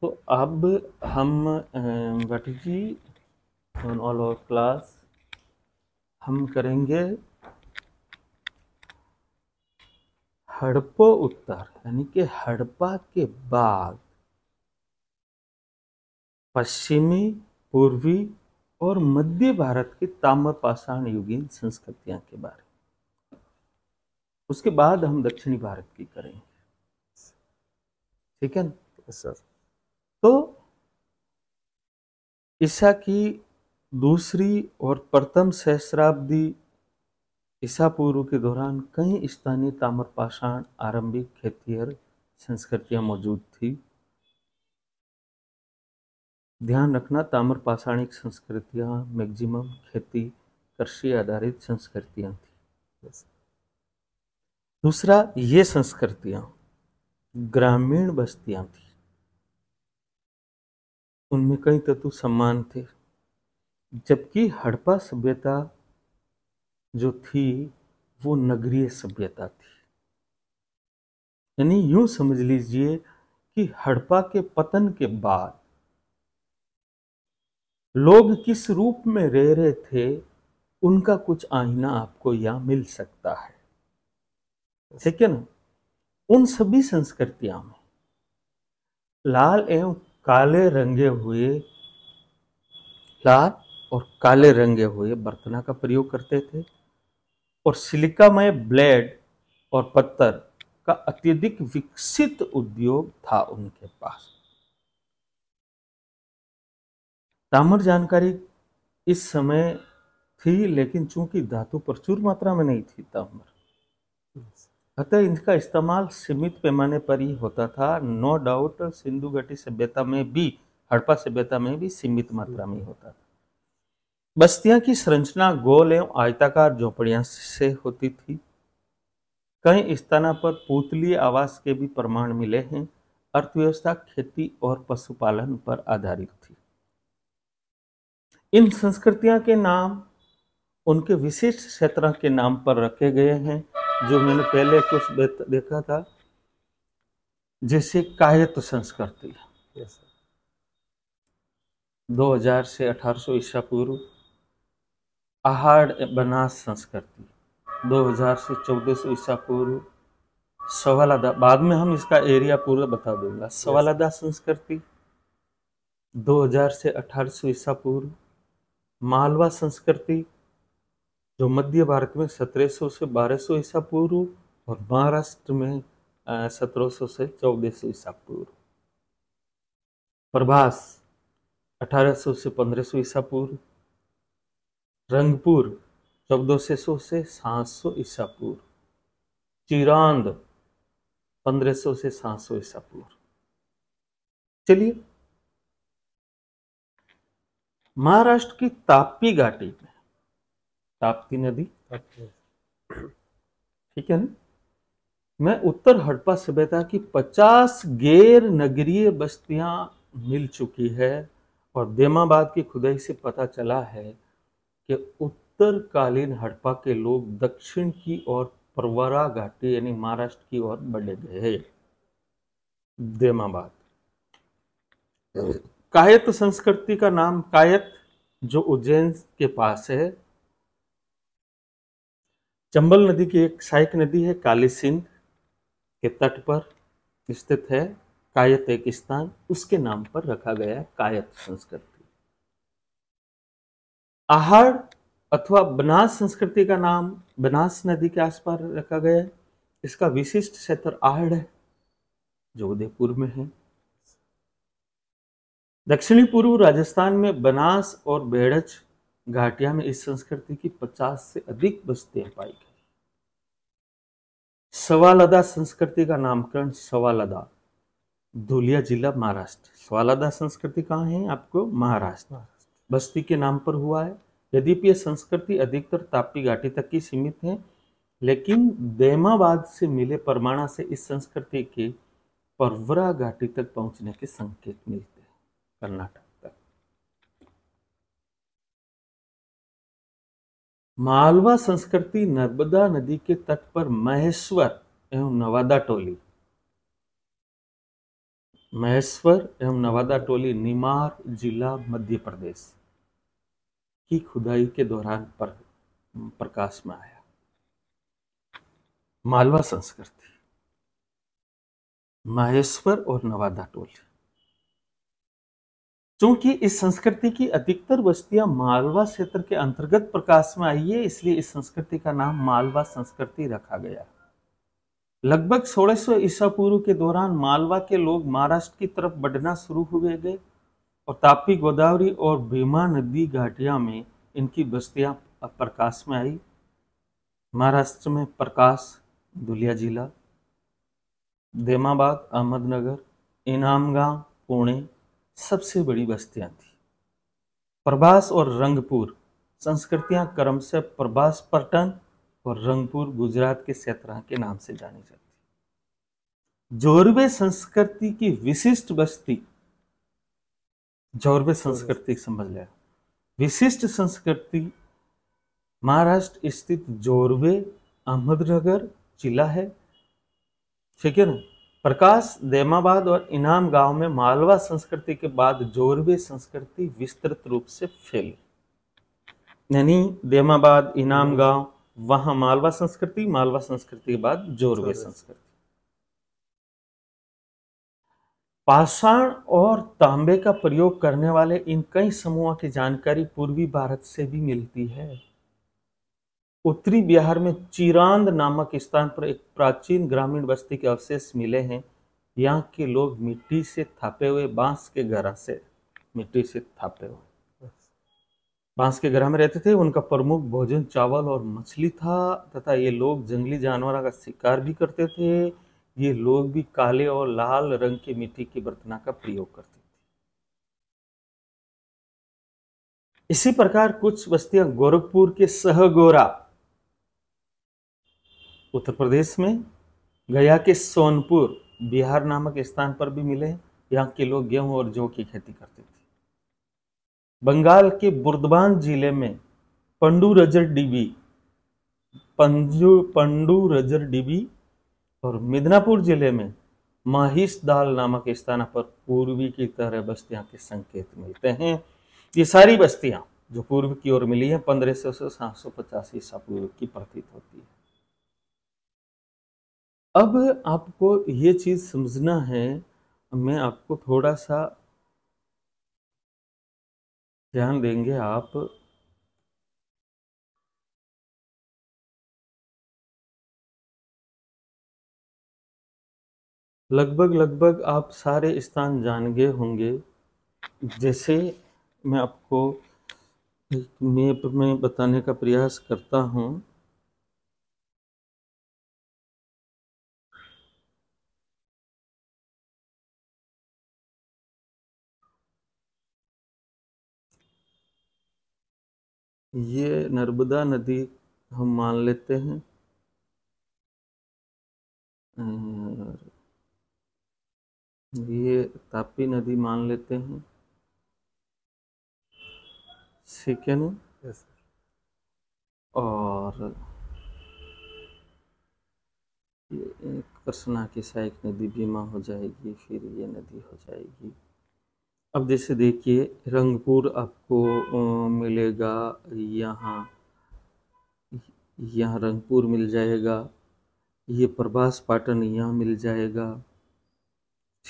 तो अब हम भटजी ऑन ऑल ओवर क्लास हम करेंगे हड़पो उत्तर यानी कि हड़प्पा के बाद पश्चिमी पूर्वी और मध्य भारत की ताम्रपाषाण युगीन संस्कृतियां के बारे में उसके बाद हम दक्षिणी भारत की करेंगे ठीक है ना सर तो ईसा की दूसरी और प्रथम सहस्राब्दी ईसा पूर्व के दौरान कई स्थानीय पाषाण आरंभिक और संस्कृतियां मौजूद थी ध्यान रखना पाषाणिक संस्कृतियां मैक्सिमम खेती कृषि आधारित संस्कृतियां थी दूसरा ये संस्कृतियां ग्रामीण बस्तियां थी उनमें कई तत्व समान थे जबकि हड़प्पा सभ्यता जो थी वो नगरीय सभ्यता थी यानी यूं समझ लीजिए कि हड़प्पा के पतन के बाद लोग किस रूप में रह रहे थे उनका कुछ आईना आपको यहाँ मिल सकता है ठीक है ना उन सभी संस्कृतियां में लाल एवं काले रंगे हुए लाल और काले रंगे हुए बर्तना का प्रयोग करते थे और सिलिकामय ब्लेड और पत्थर का अत्यधिक विकसित उद्योग था उनके पास ताम्र जानकारी इस समय थी लेकिन चूंकि धातु प्रचुर मात्रा में नहीं थी तामर अतः इनका इस्तेमाल सीमित पैमाने पर ही होता था नो डाउट सिंधु घाटी सभ्यता में भी हड़प्पा सभ्यता में भी सीमित मात्रा में होता था बस्तियां की संरचना गोल एवं आयताकार झोपड़ियां से होती थी कई स्थानों पर पुतली आवास के भी प्रमाण मिले हैं अर्थव्यवस्था खेती और पशुपालन पर आधारित थी इन संस्कृतियां के नाम उनके विशिष्ट क्षेत्र के नाम पर रखे गए हैं जो मैंने पहले कुछ देखा था जैसे कायत संस्कृति दो हजार से 1800 ईसा पूर्व आहार बनास संस्कृति 2000 से 1400 ईसा पूर्व सवालादा बाद में हम इसका एरिया पूरा बता दूंगा सवालादा yes. संस्कृति 2000 से 1800 ईसा पूर्व मालवा संस्कृति जो मध्य भारत में 1700 से 1200 ईसा पूर्व और महाराष्ट्र में 1700 से 1400 ईसा पूर्व प्रभास 1800 से 1500 ईसा पूर्व रंगपुर चौदह से सौ ईसा पूर्व चिरांद सौ से सौ ईसा पूर्व चलिए महाराष्ट्र की तापी घाटी में ताप्ती नदी अच्छा। ठीक है ना मैं उत्तर हड़प्पा सभ्यता की 50 गैर नगरीय बस्तियां मिल चुकी है और देमाबाद की खुदाई से पता चला है कि उत्तरकालीन हड़प्पा के लोग दक्षिण की ओर परवरा घाटी यानी महाराष्ट्र की ओर बढ़े गए देमाबाद कायत संस्कृति का नाम कायत जो उज्जैन के पास है चंबल नदी की एक सहायक नदी है काली सिंध के तट पर स्थित है कायत एक स्थान उसके नाम पर रखा गया कायत संस्कृति आहार अथवा बनास संस्कृति का नाम बनास नदी के आसपास रखा गया है इसका विशिष्ट क्षेत्र आहड़ है जो उदयपुर में है दक्षिणी पूर्व राजस्थान में बनास और बेड़च घाटिया में इस संस्कृति की 50 से अधिक बस्तियां पाई गई सवालदा संस्कृति का नामकरण सवालदा धुलिया जिला महाराष्ट्र सवालदा संस्कृति कहाँ है आपको महाराष्ट्र बस्ती के नाम पर हुआ है यद्यपि यह संस्कृति अधिकतर तापी घाटी तक ही सीमित है लेकिन देमाबाद से मिले परमाणा से इस संस्कृति के परवरा घाटी तक पहुंचने के संकेत मिलते हैं कर्नाटक मालवा संस्कृति नर्मदा नदी के तट पर महेश्वर एवं नवादा टोली महेश्वर एवं नवादा टोली निमार जिला मध्य प्रदेश की खुदाई के दौरान पर, प्रकाश में आया मालवा संस्कृति महेश्वर और नवादा टोली चूंकि इस संस्कृति की अधिकतर बस्तियां मालवा क्षेत्र के अंतर्गत प्रकाश में आई है इसलिए इस संस्कृति का नाम मालवा संस्कृति रखा गया लगभग 1600 ईसा पूर्व के दौरान मालवा के लोग महाराष्ट्र की तरफ बढ़ना शुरू हुए गए और तापी गोदावरी और भीमा नदी घाटिया में इनकी बस्तियां प्रकाश में आई महाराष्ट्र में प्रकाश दुलिया जिला देमाबाद अहमदनगर इनामगांव पुणे सबसे बड़ी बस्तियां थी प्रभास और रंगपुर संस्कृतियां क्रम से प्रभास पर्टन और रंगपुर गुजरात के सेतरा के नाम से जानी जाती जोरबे संस्कृति की विशिष्ट बस्ती जोरबे संस्कृति समझ लिया विशिष्ट संस्कृति महाराष्ट्र स्थित जोरवे अहमदनगर जिला है ठीक है ना प्रकाश देमाबाद और इनाम गांव में मालवा संस्कृति के बाद जोरवे संस्कृति विस्तृत रूप से फैली यानी देमाबाद इनाम गांव वहां मालवा संस्कृति मालवा संस्कृति के बाद जोरवे संस्कृति पाषाण और तांबे का प्रयोग करने वाले इन कई समूहों की जानकारी पूर्वी भारत से भी मिलती है उत्तरी बिहार में चिरांद नामक स्थान पर एक प्राचीन ग्रामीण बस्ती के अवशेष मिले हैं यहाँ के लोग मिट्टी से थापे हुए बांस के घरा से मिट्टी से थापे हुए बांस के घर में रहते थे उनका प्रमुख भोजन चावल और मछली था तथा ये लोग जंगली जानवरों का शिकार भी करते थे ये लोग भी काले और लाल रंग की मिट्टी के बर्तना का प्रयोग करते थे इसी प्रकार कुछ बस्तियां गोरखपुर के सहगोरा उत्तर प्रदेश में गया के सोनपुर बिहार नामक स्थान पर भी मिले यहाँ के लोग गेहूं और जौ की खेती करते थे बंगाल के बुर्दबान जिले में पंडू रजर डीबी पंजू पंडू रजर डिबी और मिदनापुर जिले में माहिस दाल नामक स्थान पर पूर्वी की तरह बस्तियां के संकेत मिलते हैं ये सारी बस्तियां जो पूर्व की ओर मिली है पंद्रह सौ से सात सौ पचास ईसा पूर्व की प्रतीत होती है अब आपको ये चीज़ समझना है मैं आपको थोड़ा सा ध्यान देंगे आप लगभग लगभग आप सारे स्थान जान गए होंगे जैसे मैं आपको मेप में बताने का प्रयास करता हूँ ये नर्मदा नदी हम मान लेते हैं ये तापी नदी मान लेते हैं ठीक है yes, और कृष्णा की सहायक नदी बीमा हो जाएगी फिर ये नदी हो जाएगी अब जैसे देखिए रंगपुर आपको मिलेगा यहाँ यहाँ रंगपुर मिल जाएगा ये प्रभास पाटन यहाँ मिल जाएगा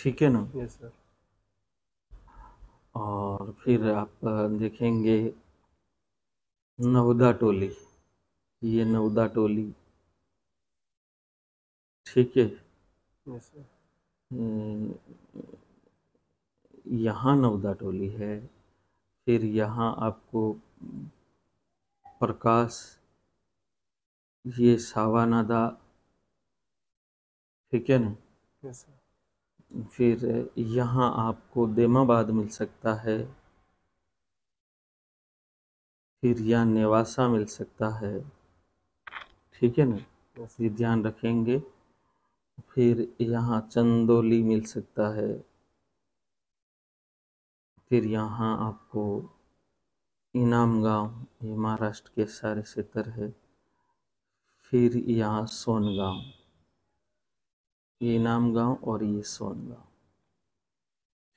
ठीक है ना यस सर और फिर आप देखेंगे नवदा टोली ये नवदा टोली ठीक है यस सर यहाँ नवदा टोली है फिर यहाँ आपको प्रकाश ये सावानादा ठीक है ना yes, फिर यहाँ आपको देमाबाद मिल सकता है फिर यहाँ नेवासा मिल सकता है ठीक है ना ये ध्यान रखेंगे फिर यहाँ चंदोली मिल सकता है फिर यहाँ आपको इनाम गाँव ये महाराष्ट्र के सारे क्षेत्र है फिर यहाँ सोन गाँव ये इनाम गाँव और ये सोन गाँव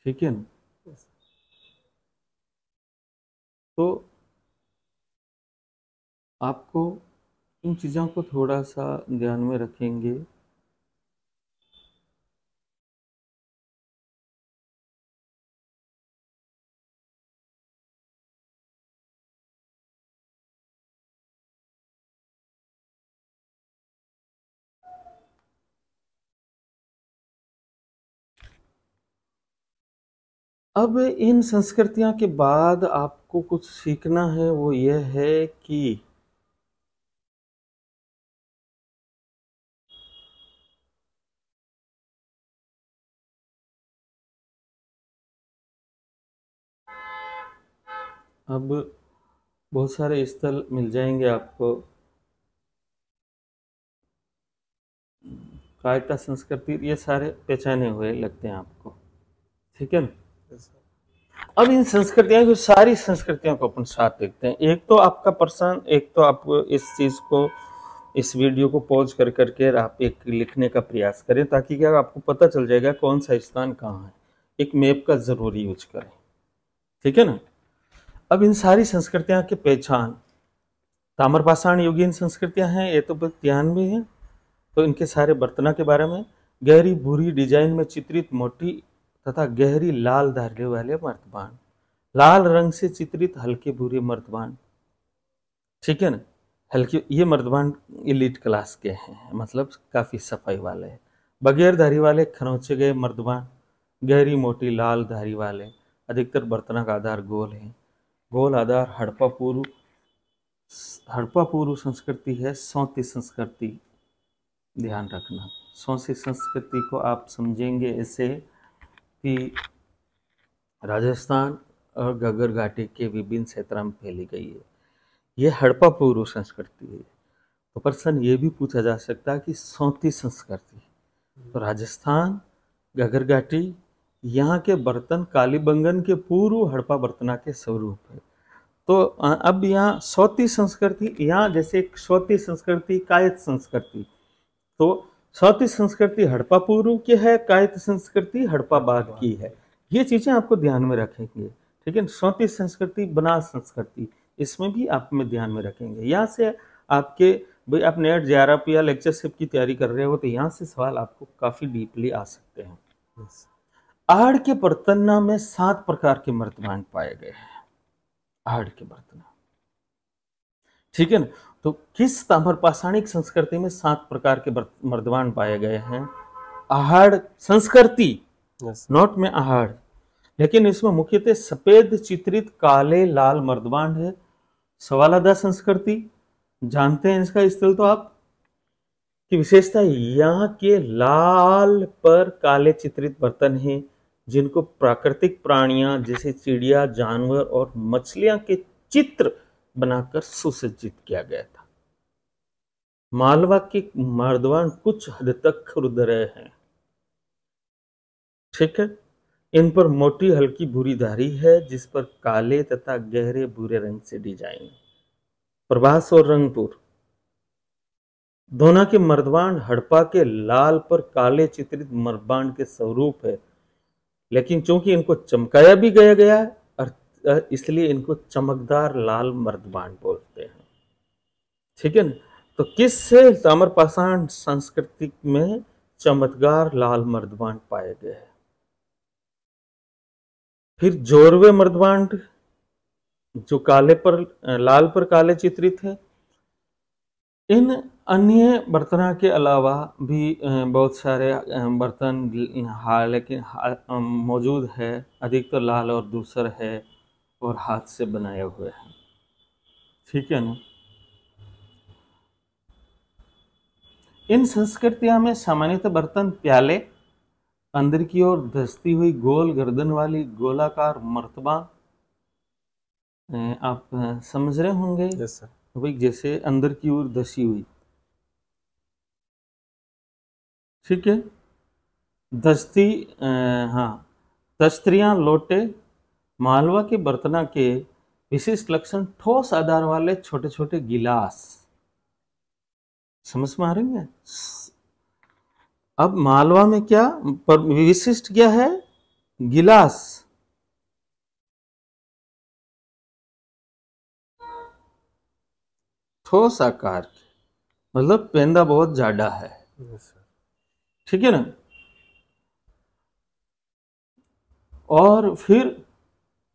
ठीक है ना तो आपको इन चीज़ों को थोड़ा सा ध्यान में रखेंगे अब इन संस्कृतियाँ के बाद आपको कुछ सीखना है वो ये है कि अब बहुत सारे स्थल मिल जाएंगे आपको कायता संस्कृति ये सारे पहचाने हुए लगते हैं आपको ठीक है ना ओके अब इन संस्कृतियाँ जो सारी संस्कृतियों को अपन साथ देखते हैं एक तो आपका पर्सन एक तो आप इस चीज़ को इस वीडियो को पॉज कर करके आप एक लिखने का प्रयास करें ताकि क्या आपको पता चल जाएगा कौन सा स्थान कहाँ है एक मैप का जरूरी यूज करें ठीक है ना अब इन सारी संस्कृतियाँ की पहचान ताम्रपाषाण युगीन संस्कृतियां हैं ये तो ध्यान में है तो इनके सारे बर्तना के बारे में गहरी भूरी डिजाइन में चित्रित मोटी तथा गहरी लाल धारे वाले मर्तबान लाल रंग से चित्रित हल्के भूरे मर्तबान ठीक है ना हल्के ये मर्दबान इलीट क्लास के हैं मतलब काफ़ी सफाई वाले हैं बगैर धारी वाले खनोचे गए मर्दबान गहरी मोटी लाल धारी वाले अधिकतर का आधार गोल है गोल आधार हड़प्पा पूर्व हड़प्पा पूर्व संस्कृति है सौती संस्कृति ध्यान रखना सौसी संस्कृति को आप समझेंगे ऐसे कि राजस्थान और गगर घाटी के विभिन्न क्षेत्र में फैली गई है ये हड़प्पा पूर्व संस्कृति है तो प्रश्न ये भी पूछा जा सकता है कि सौती संस्कृति तो राजस्थान गगर घाटी यहाँ के बर्तन कालीबंगन के पूर्व हड़प्पा बर्तना के स्वरूप है तो अब यहाँ सौती संस्कृति यहाँ जैसे एक सौती संस्कृति कायत संस्कृति तो सौती संस्कृति हड़प्पा पूर्व की है कायत संस्कृति हड़प्पा बाद की है ये चीज़ें आपको ध्यान में रखेंगे ठीक है सौती संस्कृति बनास संस्कृति इसमें भी आप में ध्यान में रखेंगे यहाँ से आपके भाई आप नेट जे आर या लेक्चरशिप की तैयारी कर रहे हो तो यहाँ से सवाल आपको काफ़ी डीपली आ सकते हैं आड़ के बर्तना में सात प्रकार के मर्तमान पाए गए हैं आड़ के बर्तना ठीक है ना तो किस ताम्रपाषाणिक संस्कृति में सात प्रकार के मर्दवान पाए गए हैं आहार संस्कृति नॉट में आहार लेकिन इसमें मुख्यतः सफेद चित्रित काले लाल मर्दवान है सवालादा संस्कृति जानते हैं इसका स्थल तो आप कि विशेषता यहाँ के लाल पर काले चित्रित बर्तन हैं जिनको प्राकृतिक प्राणियां जैसे चिड़िया जानवर और मछलियां के चित्र बनाकर सुसज्जित किया गया था मालवा के मार्दवान कुछ हद तक रहे हैं ठीक है इन पर मोटी हल्की भूरी धारी है जिस पर काले तथा गहरे भूरे रंग से डिजाइन प्रभास और रंगपुर दोना के मर्दवान हड़पा के लाल पर काले चित्रित मरबांड के स्वरूप है लेकिन चूंकि इनको चमकाया भी गया गया इसलिए इनको चमकदार लाल मर्दबान बोलते हैं ठीक है ना तो किस ताम्रपाषाण संस्कृति में चमकदार लाल मर्दबान पाए गए हैं फिर जोरवे मर्दबान जो काले पर लाल पर काले चित्रित है इन अन्य बर्तना के अलावा भी बहुत सारे बर्तन हालांकि मौजूद है अधिकतर तो लाल और दूसर है और हाथ से बनाया हुआ है ठीक है ना इन संस्कृतियां में सामान्यतः बर्तन प्याले अंदर की ओर धसती हुई गोल गर्दन वाली गोलाकार मर्तबा आप समझ रहे होंगे भाई जैसे अंदर की ओर धसी हुई ठीक है दस्ती हाँ तस्त्रियां लोटे मालवा के बर्तना के विशिष्ट लक्षण ठोस आधार वाले छोटे छोटे गिलास समझ में आ रही है अब मालवा में क्या पर विशिष्ट क्या है गिलास ठोस आकार के मतलब पेंदा बहुत ज्यादा है ठीक है ना और फिर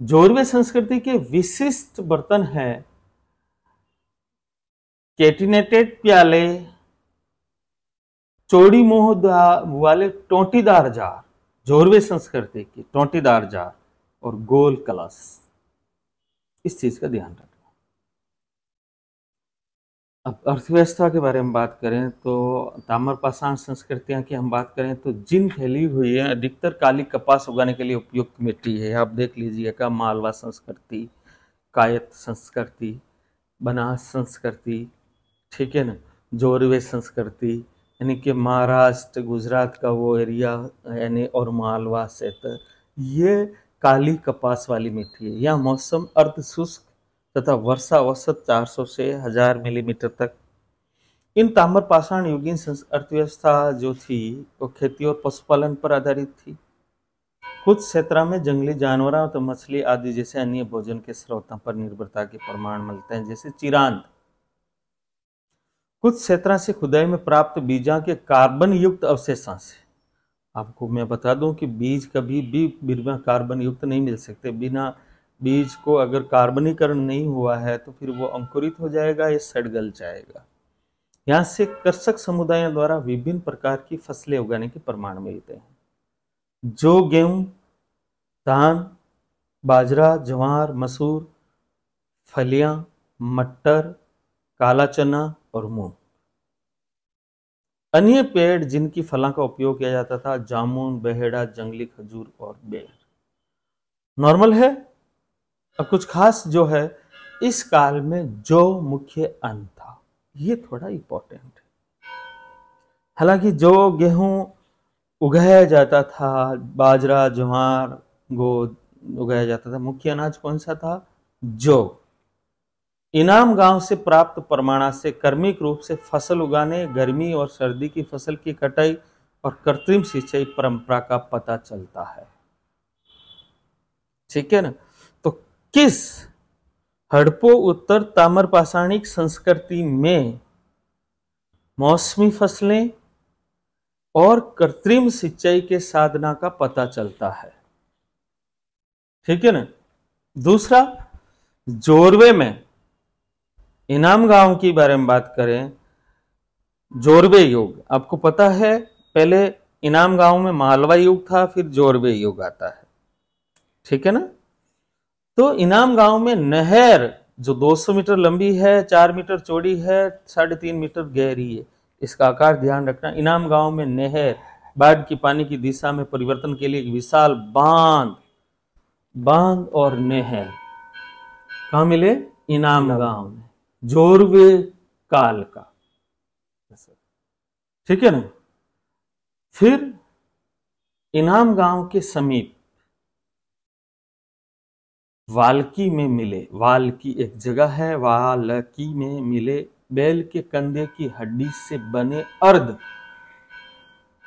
जोरवे संस्कृति के विशिष्ट बर्तन हैं कैटिनेटेड प्याले चौड़ी मोह वाले टोंटीदार जार जोरवे संस्कृति की टोंटीदार जार और गोल कलश इस चीज का ध्यान रखें अब अर्थव्यवस्था के बारे में बात करें तो पाषाण संस्कृतियाँ की हम बात करें तो जिन फैली हुई है अधिकतर काली कपास उगाने के लिए उपयुक्त मिट्टी है आप देख लीजिएगा मालवा संस्कृति कायत संस्कृति बनास संस्कृति ठीक है ना जोरवे संस्कृति यानी कि महाराष्ट्र गुजरात का वो एरिया यानी और मालवा क्षेत्र ये काली कपास वाली मिट्टी है यह मौसम अर्ध शुष्क तथा वर्षा औसत 400 से हजार मिलीमीटर तक इन ताम्र पाषाण युगीन अर्थव्यवस्था जो थी वो खेती और पशुपालन पर आधारित थी कुछ क्षेत्र में जंगली जानवरों तो मछली आदि जैसे अन्य भोजन के स्रोतों पर निर्भरता के प्रमाण मिलते हैं जैसे चिरांद कुछ क्षेत्र से खुदाई में प्राप्त बीजा के कार्बन युक्त अवशेषा से आपको मैं बता दूं कि बीज कभी भी बिना कार्बन युक्त नहीं मिल सकते बिना बीज को अगर कार्बनीकरण नहीं हुआ है तो फिर वो अंकुरित हो जाएगा या सड़ गल जाएगा यहाँ से कृषक समुदाय द्वारा विभिन्न प्रकार की फसलें उगाने के प्रमाण मिलते हैं जो गेहूं धान बाजरा जवार मसूर फलियां मटर काला चना और मूंग अन्य पेड़ जिनकी फलों का उपयोग किया जाता था जामुन बहेड़ा जंगली खजूर और बेर नॉर्मल है अब कुछ खास जो है इस काल में जो मुख्य अन्न था ये थोड़ा इम्पोर्टेंट है हालांकि जो गेहूं उगाया जाता था बाजरा ज्वार गोद उगाया जाता था मुख्य अनाज कौन सा था जो इनाम गांव से प्राप्त प्रमाणा से कर्मिक रूप से फसल उगाने गर्मी और सर्दी की फसल की कटाई और कृत्रिम सिंचाई परंपरा का पता चलता है ठीक है ना किस हड़पो उत्तर ताम्रपाषाणिक संस्कृति में मौसमी फसलें और कृत्रिम सिंचाई के साधना का पता चलता है ठीक है ना दूसरा जोरवे में इनाम गांव के बारे में बात करें जोरवे योग आपको पता है पहले इनाम गांव में मालवा युग था फिर जोरवे युग आता है ठीक है ना तो इनाम गांव में नहर जो 200 मीटर लंबी है चार मीटर चौड़ी है साढ़े तीन मीटर गहरी है इसका आकार ध्यान रखना इनाम गांव में नहर बाढ़ की पानी की दिशा में परिवर्तन के लिए एक विशाल बांध बांध और नहर कहा मिले इनाम गांव में जोरवे काल का ठीक है ना फिर इनाम गांव के समीप वाल्की में मिले वाल्की एक जगह है वाल्की में मिले बैल के कंधे की हड्डी से बने अर्ध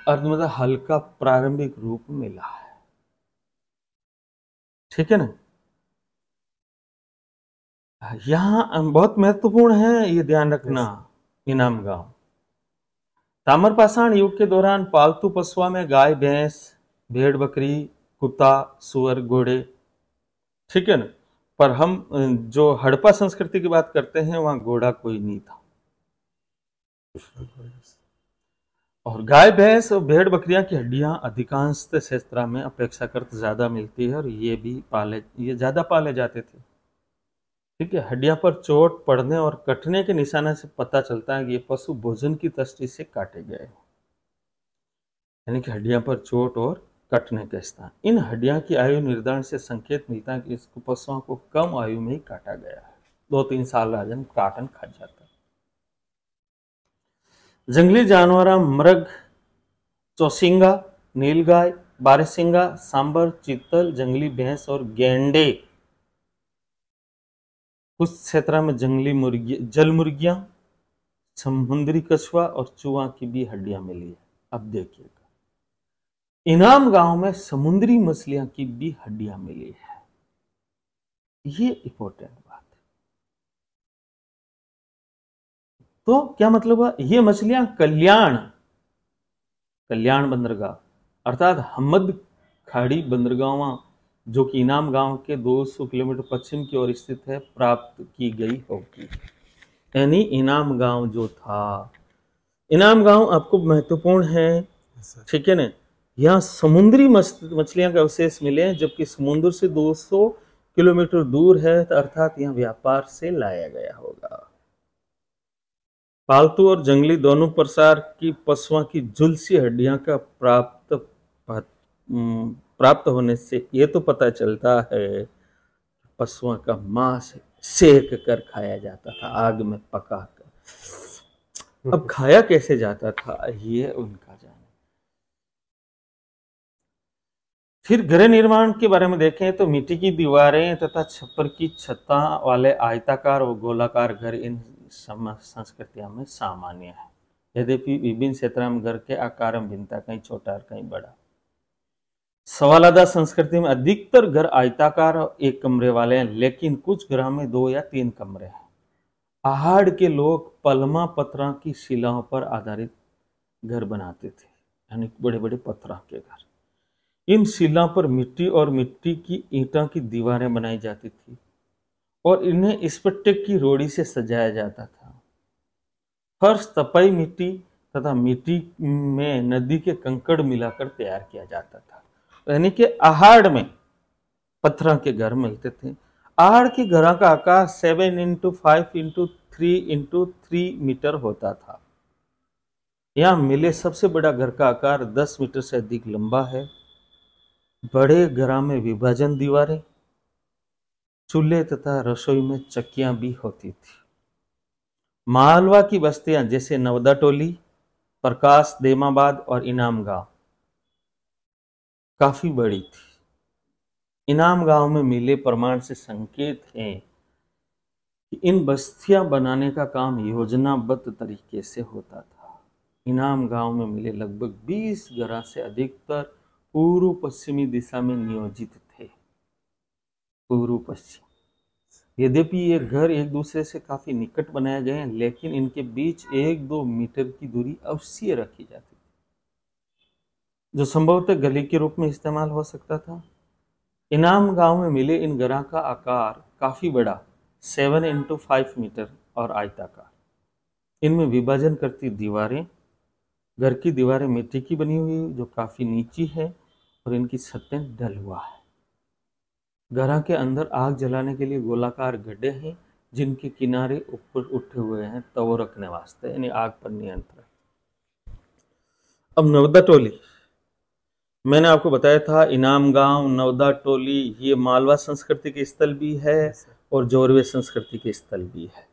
अर्ध मतलब हल्का प्रारंभिक रूप मिला है ठीक है ना यहां बहुत महत्वपूर्ण है ये ध्यान रखना इनाम गांव ताम्रपाषाण युग के दौरान पालतू पशुआ में गाय भैंस भेड़ बकरी कुत्ता सुअर घोड़े ठीक है ना पर हम जो हड़प्पा संस्कृति की बात करते हैं वहां घोड़ा कोई नहीं था और गाय भैंस और भेड़ बकरियां की हड्डियां अधिकांश क्षेत्र तो में अपेक्षाकृत तो ज्यादा मिलती है और ये भी पाले ये ज्यादा पाले जाते थे ठीक है हड्डियां पर चोट पड़ने और कटने के निशाना से पता चलता है कि ये पशु भोजन की दृष्टि से काटे गए यानी कि हड्डियां पर चोट और कटने का स्थान इन हड्डियों की आयु निर्धारण से संकेत मिलता है कि इस पशुओं को कम आयु में ही काटा गया है दो तीन साल राजन काटन खा जाता है जंगली जानवर मृग चौसिंगा नीलगाय बारिशिंगा सांबर चीतल जंगली भैंस और गेंडे कुछ क्षेत्र में जंगली मुर्गी जल मुर्गियां समुद्री कछुआ और चूहा की भी हड्डियां मिली है अब देखिएगा इनाम गांव में समुद्री मछलियां की भी हड्डियां मिली है ये इंपॉर्टेंट बात तो क्या मतलब हुआ ये मछलियां कल्याण कल्याण बंदरगाह अर्थात हमद खाड़ी बंदरगाह जो कि इनाम गांव के 200 किलोमीटर पश्चिम की ओर स्थित है प्राप्त की गई होगी यानी इनाम गांव जो था इनाम गांव आपको महत्वपूर्ण है ठीक है ना यहाँ समुद्री मछलियाँ के अवशेष मिले हैं जबकि समुद्र से 200 किलोमीटर दूर है तो अर्थात यह व्यापार से लाया गया होगा पालतू और जंगली दोनों प्रसार की पशुओं की झुलसी हड्डियां का प्राप्त प्राप्त होने से ये तो पता चलता है पशुओं का मांस सेक कर खाया जाता था आग में पका कर अब खाया कैसे जाता था ये उनका फिर गृह निर्माण के बारे में देखें तो मिट्टी की दीवारें तथा छप्पर की छत्ता वाले आयताकार और गोलाकार घर इन संस्कृतियों में सामान्य है यद्यपि विभिन्न क्षेत्र में घर के आकार में भिन्नता कहीं छोटा और कहीं बड़ा सवालदा संस्कृति में अधिकतर घर आयताकार और एक कमरे वाले हैं लेकिन कुछ ग्रह में दो या तीन कमरे हैं पहाड़ के लोग पलमा पत्रा की शिलाओं पर आधारित घर बनाते थे यानी बड़े बड़े पत्रा के घर इन शिला पर मिट्टी और मिट्टी की ईंटों की दीवारें बनाई जाती थी और इन्हें स्पट्टे की रोड़ी से सजाया जाता था फर्श तपाई मिट्टी तथा मिट्टी में नदी के कंकड़ मिलाकर तैयार किया जाता था यानी कि आहाड़ में पत्थर के घर मिलते थे आहाड़ के घरों का आकार seven into five into three into three metre होता था यहाँ मिले सबसे बड़ा घर का आकार दस मीटर से अधिक लंबा है बड़े ग्राम में विभाजन दीवारें चूल्हे तथा रसोई में चक्कियां भी होती थी मालवा की बस्तियां जैसे नवदा टोली प्रकाश देमाबाद और इनाम गांव काफी बड़ी थी इनाम गांव में मिले प्रमाण से संकेत हैं कि इन बस्तियां बनाने का काम योजनाबद्ध तरीके से होता था इनाम गांव में मिले लगभग 20 ग्रह से अधिकतर पूर्व पश्चिमी दिशा में नियोजित थे पूर्व पश्चिम यद्यपि ये घर एक दूसरे से काफ़ी निकट बनाए गए हैं लेकिन इनके बीच एक दो मीटर की दूरी अवश्य रखी जाती थी जो संभवतः गली के रूप में इस्तेमाल हो सकता था इनाम गांव में मिले इन घर का आकार काफ़ी बड़ा सेवन इंटू फाइव मीटर और आयताकार इनमें विभाजन करती दीवारें घर की दीवारें मिट्टी की बनी हुई जो काफ़ी नीची है और इनकी छतें ढल हुआ है घरा के अंदर आग जलाने के लिए गोलाकार गड्ढे हैं जिनके किनारे ऊपर उठे हुए हैं तवो रखने वास्ते यानी आग पर नियंत्रण अब नवदा टोली मैंने आपको बताया था इनाम गांव नवदा टोली ये मालवा संस्कृति के स्थल भी है और जोरवे संस्कृति के स्थल भी है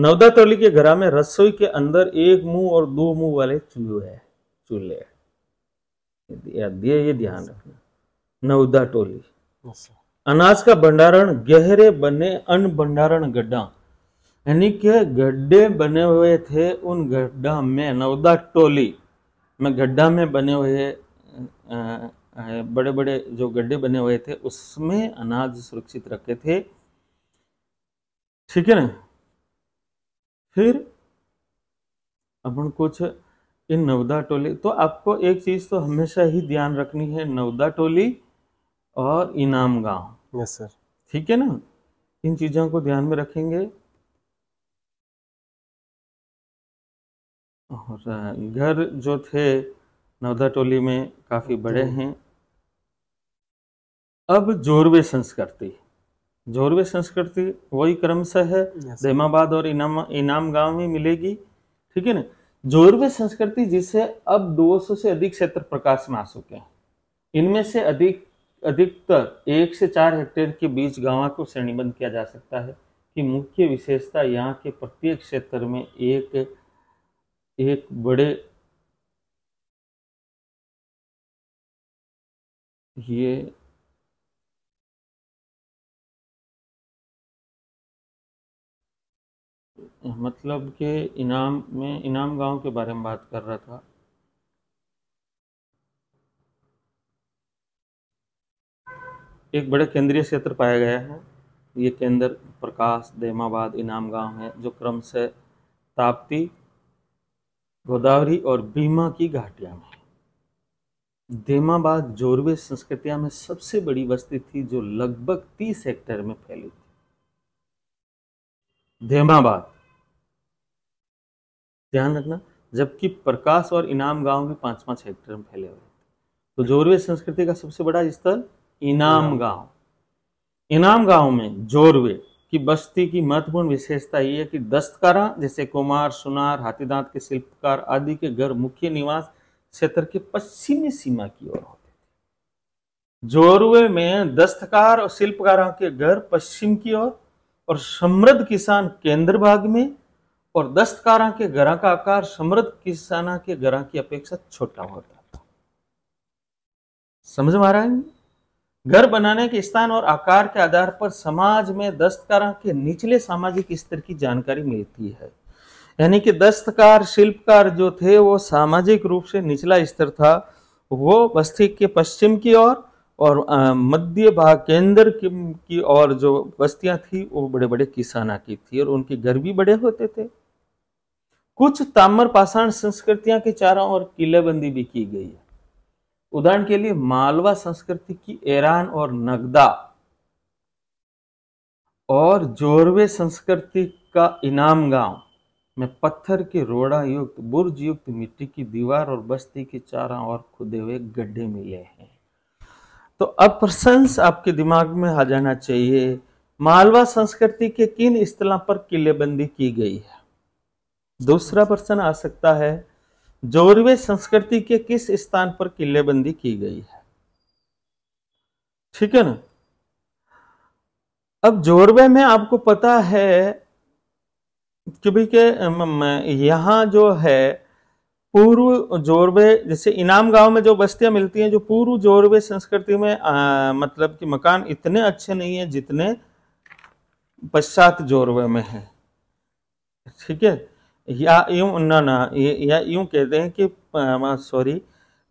नवदा टोली के घरा में रसोई के अंदर एक मुंह और दो मुंह वाले चूल्हे चूल्हे याद ये ध्यान रखना नवदा टोली अनाज का भंडारण गहरे बने अन्न भंडारण गड्ढा यानी के गड्ढे बने हुए थे उन गड्ढा में नवदा टोली में गड्ढा में बने हुए बड़े बड़े जो गड्ढे बने हुए थे उसमें अनाज सुरक्षित रखे थे ठीक है ना फिर अपन कुछ इन नवदा टोली तो आपको एक चीज़ तो हमेशा ही ध्यान रखनी है नवदा टोली और इनाम गांव यस सर ठीक है ना इन चीज़ों को ध्यान में रखेंगे और घर जो थे नवदा टोली में काफ़ी बड़े हैं अब जोरवे संस्कृति जोरवे संस्कृति वही क्रम से है जैमाबाद और इनाम इनाम गांव में मिलेगी ठीक है ना जोरवे संस्कृति जिसे अब 200 से अधिक क्षेत्र प्रकाश में आ चुके हैं इनमें से अधिक अधिकतर एक से चार हेक्टेयर के बीच गांव को श्रेणीबद्ध किया जा सकता है कि मुख्य विशेषता यहाँ के प्रत्येक क्षेत्र में एक एक बड़े ये मतलब के इनाम में इनाम गांव के बारे में बात कर रहा था एक बड़े केंद्रीय क्षेत्र पाया गया है ये केंद्र प्रकाश देमाबाद इनाम गांव है जो क्रम से ताप्ती गोदावरी और बीमा की घाटियां में देमाबाद जोरवे संस्कृतिया में सबसे बड़ी बस्ती थी जो लगभग तीस हेक्टेयर में फैली थी देमाबाद ध्यान रखना जबकि प्रकाश और इनाम गांव भी पाँच पाँच हेक्टेयर में फैले हुए थे तो जोरवे संस्कृति का सबसे बड़ा स्तर इनाम गांव इनाम गांव में जोरवे की बस्ती की महत्वपूर्ण विशेषता ये है कि दस्तकारा जैसे कुमार सुनार हाथीदांत के शिल्पकार आदि के घर मुख्य निवास क्षेत्र के पश्चिमी सीमा की ओर होते थे जोरवे में दस्तकार और शिल्पकारों के घर पश्चिम की ओर और समृद्ध किसान केंद्र भाग में और दस्तकारा के घर का आकार समृद्ध किसाना के घर की अपेक्षा छोटा होता था समझ महाराज है घर बनाने के स्थान और आकार के आधार पर समाज में दस्तकारा के निचले सामाजिक स्तर की जानकारी मिलती है यानी कि दस्तकार शिल्पकार जो थे वो सामाजिक रूप से निचला स्तर था वो बस्ती के पश्चिम की ओर और, और मध्य भाग केंद्र की ओर जो बस्तियां थी वो बड़े बड़े किसाना की थी और उनके घर भी बड़े होते थे कुछ ताम्रपाषाण संस्कृतियां के चारों ओर किलेबंदी भी की गई है उदाहरण के लिए मालवा संस्कृति की ईरान और नगदा और जोरवे संस्कृति का इनाम गांव में पत्थर के रोड़ा युक्त बुर्ज युक्त मिट्टी की दीवार और बस्ती के चारों ओर खुदे हुए गड्ढे मिले हैं तो अब प्रशंस आपके दिमाग में आ जाना चाहिए मालवा संस्कृति के किन स्थलों पर किलेबंदी की गई है दूसरा प्रश्न आ सकता है जोरवे संस्कृति के किस स्थान पर किलेबंदी की गई है ठीक है ना अब जोरवे में आपको पता है क्योंकि के यहां जो है पूर्व जोरवे जैसे इनाम गांव में जो बस्तियां मिलती हैं जो पूर्व जोरवे संस्कृति में आ, मतलब कि मकान इतने अच्छे नहीं है जितने पश्चात जोरवे में है ठीक है या यूं ना ना या यूं कहते हैं कि सॉरी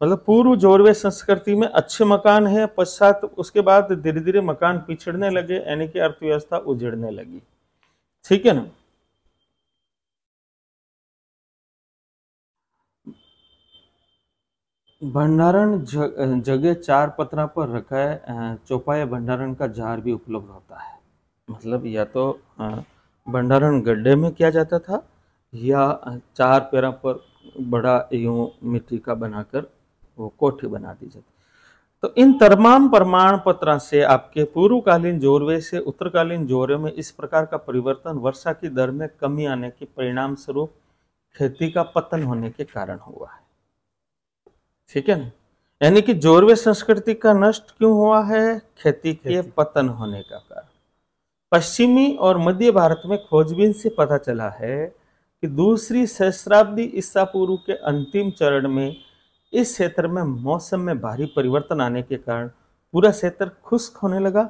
मतलब पूर्व जोरवे संस्कृति में अच्छे मकान है पश्चात उसके बाद धीरे धीरे मकान पिछड़ने लगे यानी कि अर्थव्यवस्था उजड़ने लगी ठीक है ना भंडारण जगह चार पत्रा पर रखा है चौपाया भंडारण का जार भी उपलब्ध होता है मतलब या तो भंडारण गड्ढे में किया जाता था या चार पैरों पर बड़ा यूं मिट्टी का बनाकर वो कोठी बना दी जाती तो इन तमाम प्रमाण पत्र से आपके पूर्वकालीन जोरवे से उत्तरकालीन जोरवे में इस प्रकार का परिवर्तन वर्षा की दर में कमी आने के परिणाम स्वरूप खेती का पतन होने के कारण हुआ है ठीक है ना यानी कि जोरवे संस्कृति का नष्ट क्यों हुआ है खेती के पतन होने का कारण पश्चिमी और मध्य भारत में खोजबीन से पता चला है कि दूसरी सहस्राब्दी ईसा पूर्व के अंतिम चरण में इस क्षेत्र में मौसम में भारी परिवर्तन आने के कारण पूरा क्षेत्र खुश्क होने लगा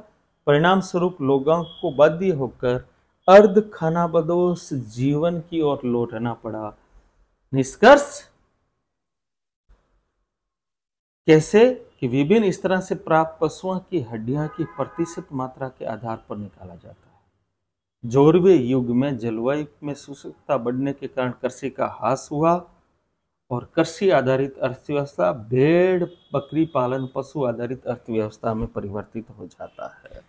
परिणाम स्वरूप लोगों को बाध्य होकर अर्ध खाना जीवन की ओर लौटना पड़ा निष्कर्ष कैसे कि विभिन्न इस तरह से प्राप्त पशुओं की हड्डियां की प्रतिशत मात्रा के आधार पर निकाला जाता जोरवे युग में जलवायु में शुष्कता बढ़ने के कारण कृषि का हास हुआ और कृषि आधारित अर्थव्यवस्था भेड़ बकरी पालन पशु आधारित अर्थव्यवस्था में परिवर्तित हो जाता है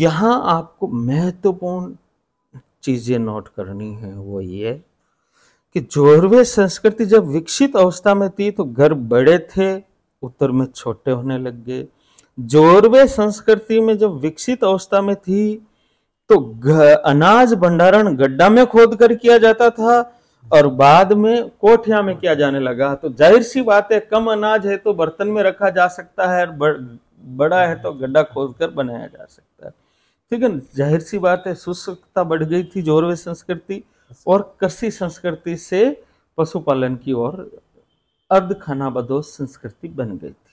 यहाँ आपको महत्वपूर्ण चीज़ें नोट करनी है वो ये कि जोरवे संस्कृति जब विकसित अवस्था में थी तो घर बड़े थे उत्तर में छोटे होने लग गए जोरवे संस्कृति में जब विकसित अवस्था में थी तो अनाज भंडारण गड्ढा में खोद कर किया जाता था और बाद में कोठिया में किया जाने लगा तो जाहिर सी बात है कम अनाज है तो बर्तन में रखा जा सकता है और बड़ा है तो गड्ढा खोद कर बनाया जा सकता है ठीक है जाहिर सी बात है शुष्कता बढ़ गई थी जोरवे संस्कृति और कृषि संस्कृति से पशुपालन की ओर अर्ध खाना बदोश संस्कृति बन गई थी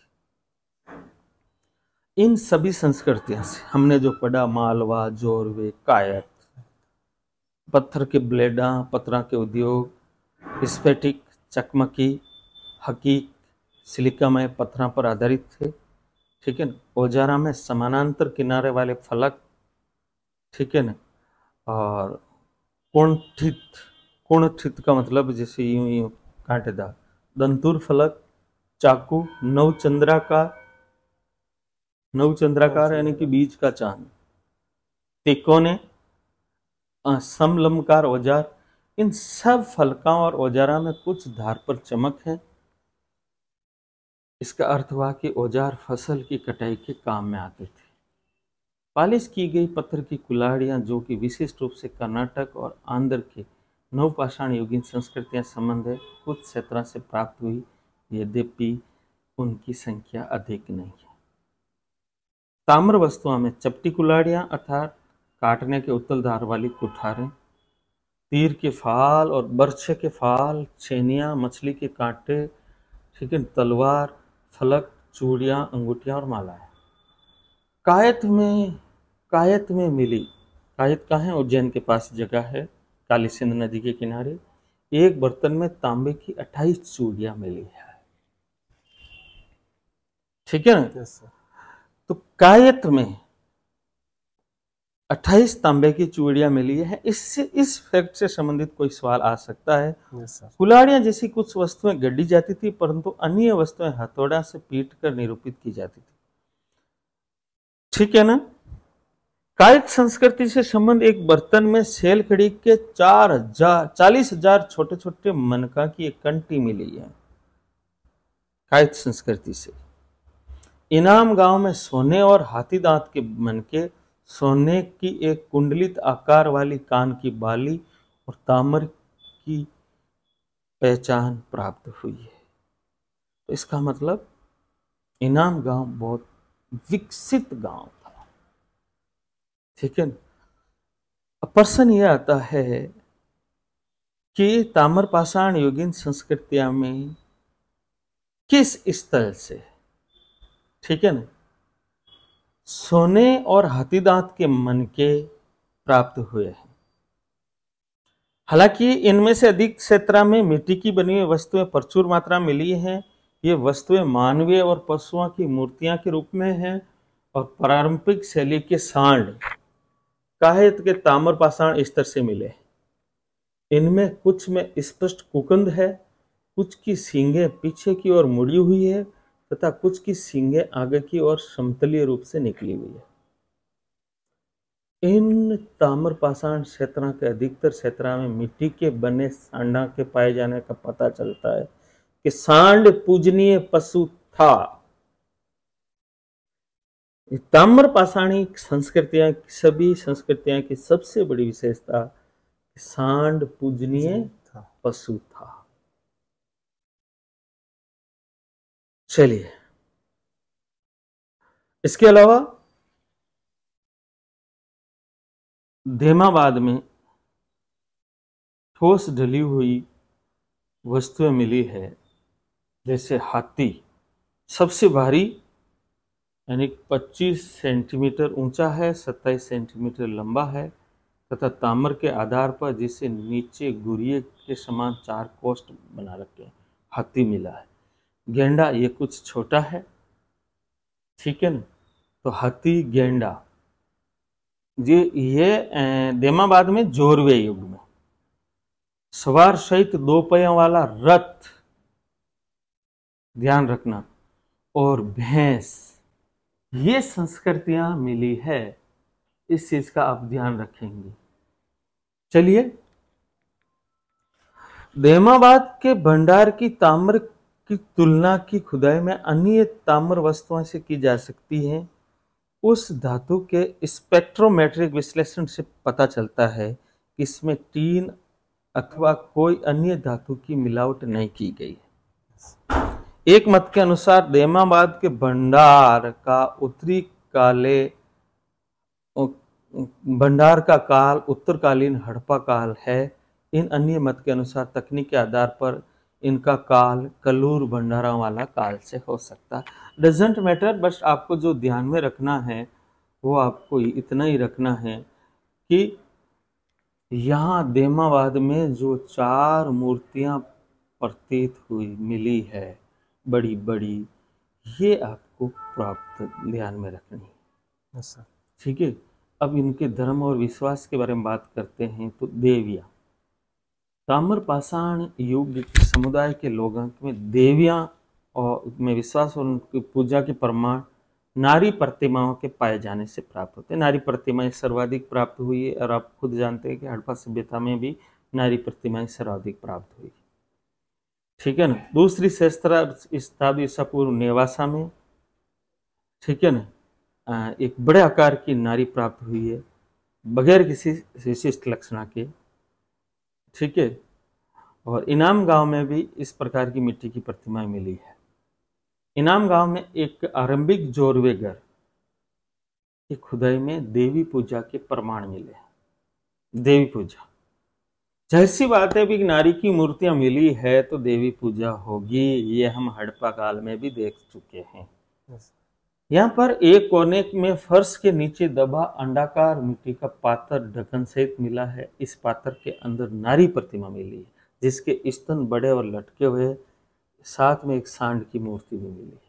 इन सभी संस्कृतियों से हमने जो पढ़ा मालवा जोरवे कायत पत्थर के ब्लेडा पत्थर के उद्योग स्पेटिक चकमकी हकीक सिलिका में पत्थर पर आधारित थे ठीक है ना ओजारा में समानांतर किनारे वाले फलक ठीक है ना और कुणठित कुणठित का मतलब जैसे यूं यूं कांटेदार दंतुर फलक चाकू का नव चंद्राकार यानी कि बीज का चांद तिकोने समलमकार औजार इन सब फलकाओं और औजारा में कुछ धार पर चमक है इसका अर्थ हुआ कि औजार फसल की कटाई के काम में आते थे पालिश की गई पत्थर की कुलाड़ियाँ जो कि विशिष्ट रूप से कर्नाटक और आंध्र के नवपाषाण युगीन संस्कृतियाँ संबंध है कुछ क्षेत्र से प्राप्त हुई यद्यपि उनकी संख्या अधिक नहीं है ताम्र वस्तुओं में चपटी कुलाड़ियाँ अर्थात काटने के उत्तल धार वाली कुठारें तीर के फाल और बर्छे के फाल छेनियाँ मछली के कांटे ठीक है तलवार फलक चूड़ियाँ अंगूठियाँ और मालाएं कायत में कायत में मिली कायत कहाँ है उज्जैन के पास जगह है काली सिंध नदी के किनारे एक बर्तन में तांबे की अट्ठाईस चूड़ियाँ मिली है ठीक है ना तो कायत में 28 तांबे की चूड़ियां मिली है इससे इस फैक्ट से संबंधित कोई सवाल आ सकता है कुलाड़ियां जैसी कुछ वस्तुएं गड्डी जाती थी परंतु अन्य वस्तुएं हथौड़ा से पीट कर निरूपित की जाती थी ठीक है ना कायत संस्कृति से संबंध एक बर्तन में सेल खड़ी के चार हजार चालीस हजार छोटे छोटे मनका की एक कंटी मिली है कायत संस्कृति से इनाम गांव में सोने और हाथी दांत के मन के सोने की एक कुंडलित आकार वाली कान की बाली और तामर की पहचान प्राप्त हुई है तो इसका मतलब इनाम गांव बहुत विकसित गांव था ठीक है प्रश्न यह आता है कि ताम्रपाषाण योगिन संस्कृतियां में किस स्थल से है ठीक है ना सोने और हाथीदांत के मन के प्राप्त हुए हैं हालांकि इनमें से अधिक क्षेत्र में मिट्टी की बनी हुई वस्तुएं प्रचुर मात्रा में मिली हैं ये वस्तुएं मानवीय और पशुओं की मूर्तियां के रूप में हैं और पारंपरिक शैली के सांड काहित के ताम्र पाषाण स्तर से मिले इनमें कुछ में स्पष्ट कुकंद है कुछ की सींगे पीछे की ओर मुड़ी हुई है तथा कुछ की सिंगे आगे की ओर समतलीय रूप से निकली हुई है इन ताम्र पाषाण क्षेत्रा के अधिकतर क्षेत्र में मिट्टी के बने सांडा के पाए जाने का पता चलता है कि सांड पूजनीय पशु था ताम्र पाषाणी संस्कृतियां सभी संस्कृतियां की सबसे बड़ी विशेषता सांड पूजनीय पशु था चलिए इसके अलावा धेमाबाद में ठोस ढली हुई वस्तुएं मिली है जैसे हाथी सबसे भारी यानी 25 सेंटीमीटर ऊंचा है 27 सेंटीमीटर लंबा है तथा ताम्र के आधार पर जिसे नीचे गुरिये के समान चार कोष्ट बना रखे हैं हाथी मिला है गेंडा ये कुछ छोटा है ठीक है ना तो हाथी गेंडा जी ये देमाबाद में जोरवे युग में सवार सहित दो पहियों वाला रथ ध्यान रखना और भैंस ये संस्कृतियां मिली है इस चीज का आप ध्यान रखेंगे चलिए देमाबाद के भंडार की ताम्र कि तुलना की खुदाई में अन्य ताम्र वस्तुओं से की जा सकती है उस धातु के स्पेक्ट्रोमेट्रिक विश्लेषण से पता चलता है कि इसमें टीन अथवा कोई अन्य धातु की मिलावट नहीं की गई है एक मत के अनुसार देमाबाद के भंडार का उत्तरी काले भंडार का काल उत्तरकालीन हड़प्पा काल है इन अन्य मत के अनुसार तकनीक के आधार पर इनका काल कलूर भंडारा वाला काल से हो सकता है डजेंट मैटर बस आपको जो ध्यान में रखना है वो आपको इतना ही रखना है कि यहाँ देमाबाद में जो चार मूर्तियाँ प्रतीत हुई मिली है बड़ी बड़ी ये आपको प्राप्त ध्यान में रखनी है ठीक है अब इनके धर्म और विश्वास के बारे में बात करते हैं तो देविया ताम्रपाषाण युग समुदाय के लोगों में देवियां और में विश्वास और उनकी पूजा के प्रमाण नारी प्रतिमाओं के पाए जाने से प्राप्त होते हैं नारी प्रतिमाएं सर्वाधिक प्राप्त हुई है और आप खुद जानते हैं कि हड़प्पा सभ्यता में भी नारी प्रतिमाएं सर्वाधिक प्राप्त हुई ठीक है ना दूसरी शस्त्रा शताब्दी ईसा पूर्व नेवासा में ठीक है ना एक बड़े आकार की नारी प्राप्त हुई है बगैर किसी विशिष्ट लक्षणा के ठीक है और इनाम गांव में भी इस प्रकार की मिट्टी की प्रतिमाएं मिली है इनाम गांव में एक आरंभिक जोरवे घर की खुदाई में देवी पूजा के प्रमाण मिले देवी पूजा जाहिर सी बात है भी नारी की मूर्तियां मिली है तो देवी पूजा होगी ये हम हड़प्पा काल में भी देख चुके हैं यहाँ पर एक कोने में फर्श के नीचे दबा अंडाकार मिट्टी का पात्र ढक्कन सहित मिला है इस पात्र के अंदर नारी प्रतिमा मिली है जिसके स्तन बड़े और लटके हुए साथ में एक सांड की मूर्ति भी मिली है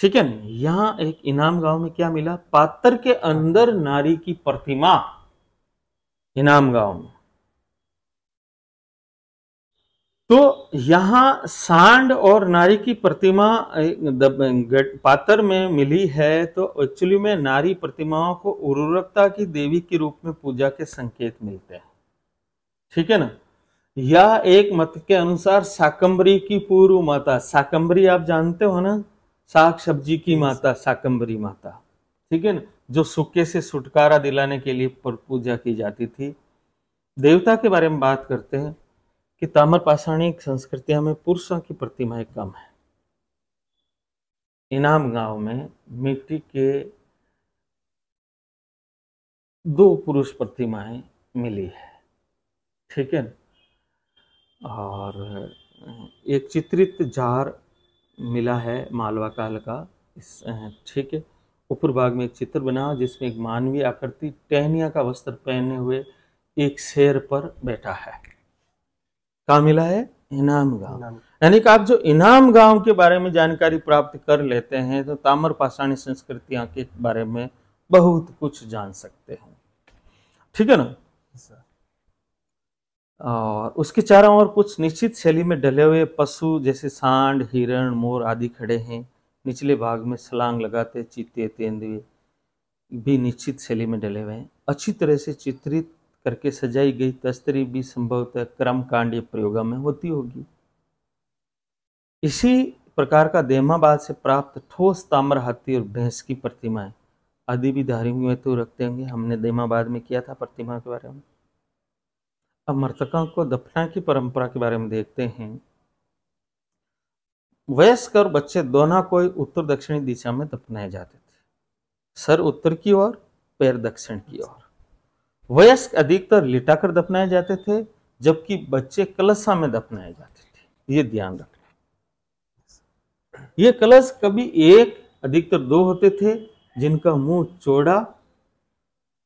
ठीक है ना यहाँ एक इनाम गांव में क्या मिला पात्र के अंदर नारी की प्रतिमा इनाम गांव में तो यहाँ सांड और नारी की प्रतिमा पात्र में मिली है तो एक्चुअली में नारी प्रतिमाओं को उर्वरकता की देवी के रूप में पूजा के संकेत मिलते हैं ठीक है ना या एक मत के अनुसार साकंबरी की पूर्व माता साकंबरी आप जानते हो ना साग सब्जी की माता साकंबरी माता ठीक है ना जो सूखे से छुटकारा दिलाने के लिए पूजा की जाती थी देवता के बारे में बात करते हैं कि ताम्र पाषाणिक संस्कृतियां में पुरुषों की प्रतिमाएं कम है इनाम गांव में मिट्टी के दो पुरुष प्रतिमाएं मिली है ठीक है और एक चित्रित जार मिला है मालवा काल का इस ठीक है ऊपर भाग में एक चित्र बना जिसमें एक मानवीय आकृति टहनिया का वस्त्र पहने हुए एक शेर पर बैठा है कहा मिला है इनाम गांव यानी कि आप जो इनाम गांव के बारे में जानकारी प्राप्त कर लेते हैं तो ताम्र पाषाणी संस्कृतियां के बारे में बहुत कुछ जान सकते हैं ठीक है ना और उसके चारों ओर कुछ निश्चित शैली में डले हुए पशु जैसे सांड हिरण मोर आदि खड़े हैं निचले भाग में सलांग लगाते चीते तेंदुए भी निश्चित शैली में डले हुए हैं अच्छी तरह से चित्रित करके सजाई गई तस्तरी भी संभवतः क्रम कांड में होती होगी इसी प्रकार का देमाबाद से प्राप्त ठोस ताम्र हाथी और भैंस की प्रतिमाएं आदि भी धार्मिक में तो रखते होंगे हमने देमाबाद में किया था प्रतिमा के बारे में अब मृतकों को दफना की परंपरा के बारे में देखते हैं वयस्क और बच्चे दोनों को उत्तर दक्षिणी दिशा में दफनाए जाते थे सर उत्तर की ओर पैर दक्षिण की ओर वयस्क अधिकतर लिटाकर दफनाए जाते थे जबकि बच्चे कलशा में दफनाए जाते थे ये ध्यान रखना ये कलश कभी एक अधिकतर दो होते थे जिनका मुंह चौड़ा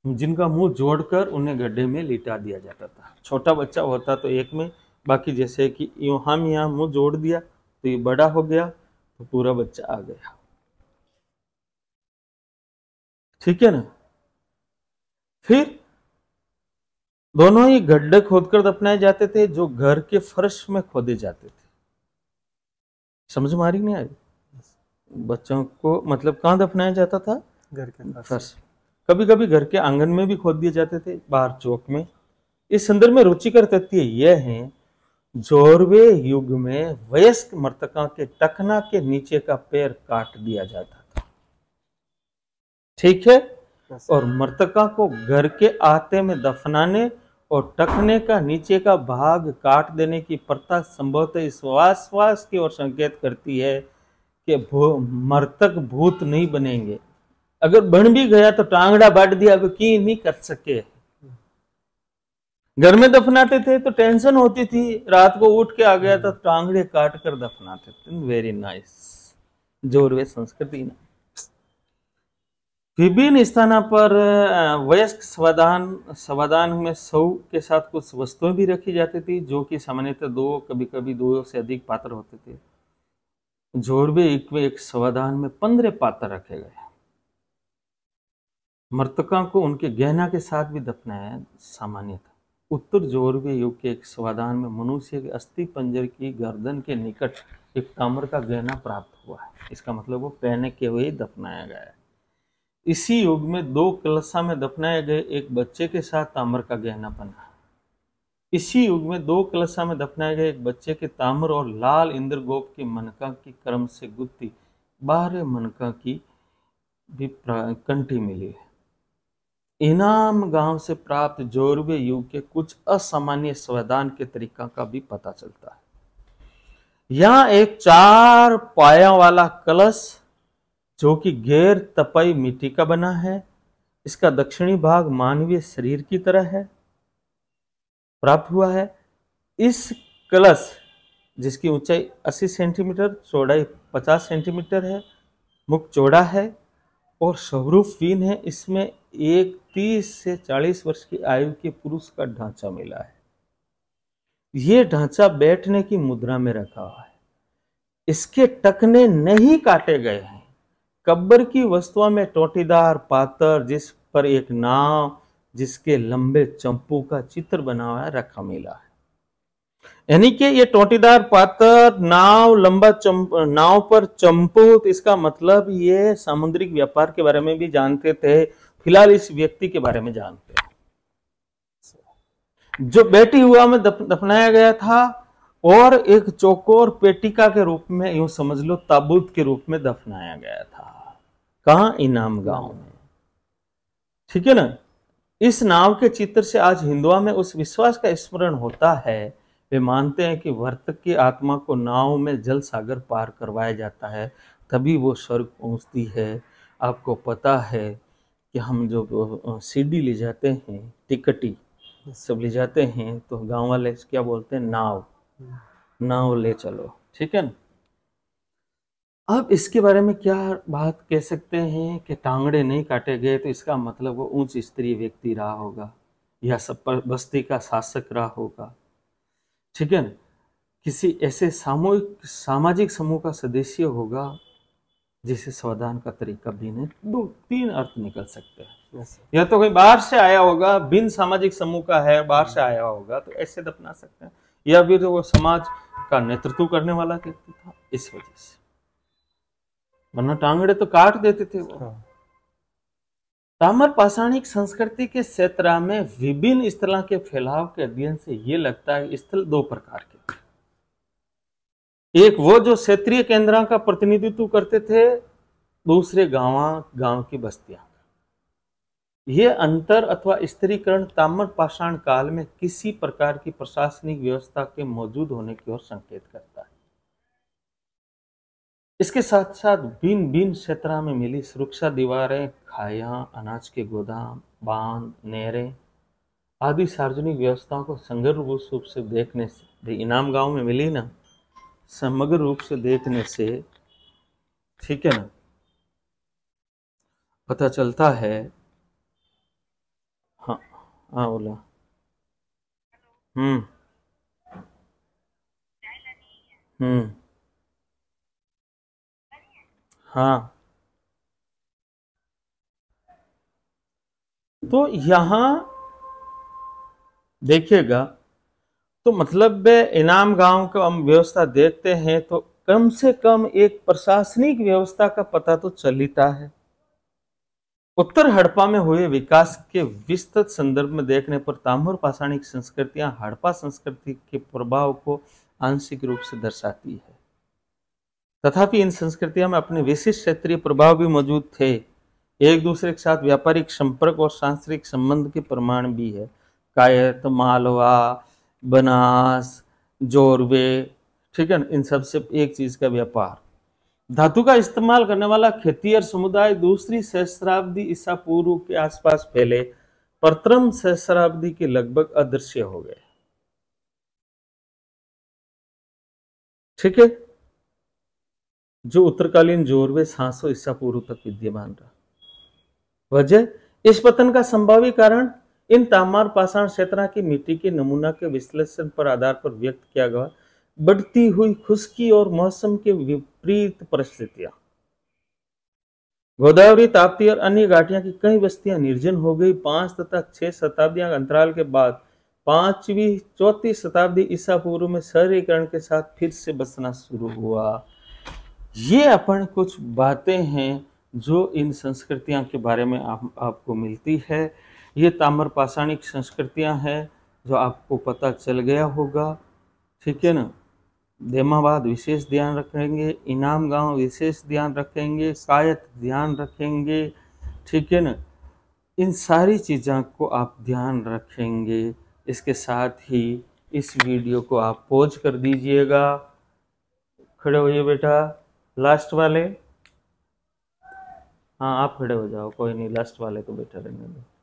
जिनका मुंह जोड़कर उन्हें गड्ढे में लिटा दिया जाता था छोटा बच्चा होता तो एक में बाकी जैसे कि यूँ हम यहाँ मुंह जोड़ दिया तो ये बड़ा हो गया तो पूरा बच्चा आ गया ठीक है ना फिर दोनों ही गड्ढे खोदकर दफनाए जाते थे जो घर के फर्श में खोदे जाते थे समझ में आ रही नहीं आई बच्चों को मतलब कहाँ दफनाया जाता था घर के फर्श कभी कभी घर के आंगन में भी खोद दिए जाते थे बाहर चौक में इस संदर्भ में रुचिकर तथ्य यह है जोरवे युग में वयस्क मृतका के टखना के नीचे का पैर काट दिया जाता था ठीक है और मृतका को घर के आते में दफनाने और टखने का नीचे का भाग काट देने की प्रथा संभवतः इस वासवास की ओर संकेत करती है कि मृतक भूत नहीं बनेंगे अगर बन भी गया तो टांगड़ा बांट दिया अब की नहीं कर सके घर में दफनाते थे तो टेंशन होती थी रात को उठ के आ गया तो टांगड़े काट कर दफनाते थे वेरी नाइस जोरवे संस्कृति ना विभिन्न स्थानों पर वयस्क स्वादान स्वादान में सौ के साथ कुछ वस्तुएं भी रखी जाती थी जो कि सामान्यतः दो कभी कभी दो से अधिक पात्र होते थे जोरबे एक में एक स्वादान में पंद्रह पात्र रखे गए मृतका को उनके गहना के साथ भी दफनाया सामान्य था उत्तर जोरबे युग के एक स्वादान में मनुष्य के अस्थि पंजर की गर्दन के निकट एक ताम्र का गहना प्राप्त हुआ है इसका मतलब वो पहने के हुए दफनाया गया है इसी युग में दो कलशा में दफनाए गए एक बच्चे के साथ ताम्र का गहना बना इसी युग में दो कलशा में दफनाए गए एक बच्चे के ताम्र और लाल इंद्र गोप की मनका की क्रम से गुत्ती बारह मनका की भी कंठी मिली है इनाम गांव से प्राप्त जोरवे युग के कुछ असामान्य स्वदान के तरीका का भी पता चलता है यहां एक चार पाया वाला कलश जो कि गैर तपई मिट्टी का बना है इसका दक्षिणी भाग मानवीय शरीर की तरह है प्राप्त हुआ है इस कलश जिसकी ऊंचाई 80 सेंटीमीटर चौड़ाई 50 सेंटीमीटर है मुख चौड़ा है और स्वरूप वीन है इसमें एक 30 से 40 वर्ष की आयु के पुरुष का ढांचा मिला है ये ढांचा बैठने की मुद्रा में रखा हुआ है इसके टकने नहीं काटे गए हैं कब्बर की वस्तुओं में टोटीदार पातर जिस पर एक नाव जिसके लंबे चंपू का चित्र बना हुआ रखा मिला है यानी कि ये टोटीदार पातर नाव लंबा चंप नाव पर चंपू तो इसका मतलब ये सामुद्रिक व्यापार के बारे में भी जानते थे फिलहाल इस व्यक्ति के बारे में जानते हैं जो बेटी हुआ में दफ, दफनाया गया था और एक चौकोर पेटिका के रूप में यूं समझ लो ताबूत के रूप में दफनाया गया था कहा इनाम गांव में ठीक है ना इस नाव के चित्र से आज हिंदुआ में उस विश्वास का स्मरण होता है वे मानते हैं कि वर्तक की आत्मा को नाव में जल सागर पार करवाया जाता है तभी वो स्वर्ग पहुंचती है आपको पता है कि हम जो सीडी ले जाते हैं टिकटी सब ले जाते हैं तो गांव वाले क्या बोलते हैं नाव नाव ले चलो ठीक है ना अब इसके बारे में क्या बात कह सकते हैं कि टांगड़े नहीं काटे गए तो इसका मतलब वो ऊंच स्त्री व्यक्ति रहा होगा या सब बस्ती का शासक रहा होगा ठीक है किसी ऐसे सामूहिक सामाजिक समूह का सदस्य होगा जिसे स्वादान का तरीका भी नहीं दो तीन अर्थ निकल सकते हैं या तो कोई बाहर से आया होगा बिन सामाजिक समूह का है बाहर से आया होगा तो ऐसे दफना सकते हैं या फिर वो समाज का नेतृत्व करने वाला व्यक्ति था इस वजह से वरना टांगड़े तो काट देते थे वो हाँ। तामर पाषाणिक संस्कृति के क्षेत्र में विभिन्न स्थल के फैलाव के अध्ययन से ये लगता है स्थल दो प्रकार के एक वो जो क्षेत्रीय केंद्र का प्रतिनिधित्व करते थे दूसरे गांव गांव की बस्तियां ये अंतर अथवा स्त्रीकरण ताम्र पाषाण काल में किसी प्रकार की प्रशासनिक व्यवस्था के मौजूद होने की ओर संकेत करता है इसके साथ साथ भिन्न भिन्न क्षेत्र में मिली सुरक्षा दीवारें खाया अनाज के गोदाम बांध नहरें आदि सार्वजनिक व्यवस्थाओं को समग्र रूप से देखने से इनाम गांव में मिली ना समग्र रूप से देखने से ठीक है ना पता चलता है हाँ हाँ बोला हम्म हम्म हाँ तो यहां देखिएगा तो मतलब इनाम गांव का हम व्यवस्था देखते हैं तो कम से कम एक प्रशासनिक व्यवस्था का पता तो चलता है उत्तर हड़प्पा में हुए विकास के विस्तृत संदर्भ में देखने पर ताम्र पाषाणिक संस्कृतियां हड़प्पा संस्कृति के प्रभाव को आंशिक रूप से दर्शाती है तथापि इन संस्कृतियों में अपने विशिष्ट क्षेत्रीय प्रभाव भी मौजूद थे एक दूसरे के साथ व्यापारिक संपर्क और सांस्कृतिक संबंध के प्रमाण भी है कायत मालवा बनास जोरवे ठीक है इन सब से एक चीज़ का व्यापार धातु का इस्तेमाल करने वाला खेती और समुदाय दूसरी सहस्राब्दी ईसा पूर्व के आसपास फैले प्रथम सहस्राब्दी के लगभग अदृश्य हो गए ठीक है जो उत्तरकालीन जोर में सात ईसा पूर्व तक विद्यमान रहा वजह इस पतन का संभावी कारण इन तामार पाषाण क्षेत्र की मिट्टी के नमूना के विश्लेषण पर आधार पर व्यक्त किया गया बढ़ती हुई खुशकी और मौसम के विपरीत परिस्थितियां गोदावरी ताप्ती और अन्य घाटिया की कई बस्तियां निर्जन हो गई पांच तथा छह शताब्दियां अंतराल के बाद पांचवी चौथी शताब्दी ईसा पूर्व में शहरीकरण के साथ फिर से बसना शुरू हुआ ये अपन कुछ बातें हैं जो इन संस्कृतियाँ के बारे में आप आपको मिलती है ये ताम्रपाषाणिक संस्कृतियाँ हैं जो आपको पता चल गया होगा ठीक है ना देमाबाद विशेष ध्यान रखेंगे इनाम गांव विशेष ध्यान रखेंगे शायद ध्यान रखेंगे ठीक है ना इन सारी चीज़ों को आप ध्यान रखेंगे इसके साथ ही इस वीडियो को आप पॉज कर दीजिएगा खड़े होइए बेटा लास्ट वाले हाँ आप खड़े हो जाओ कोई नहीं लास्ट वाले को तो बैठा रहेंगे दो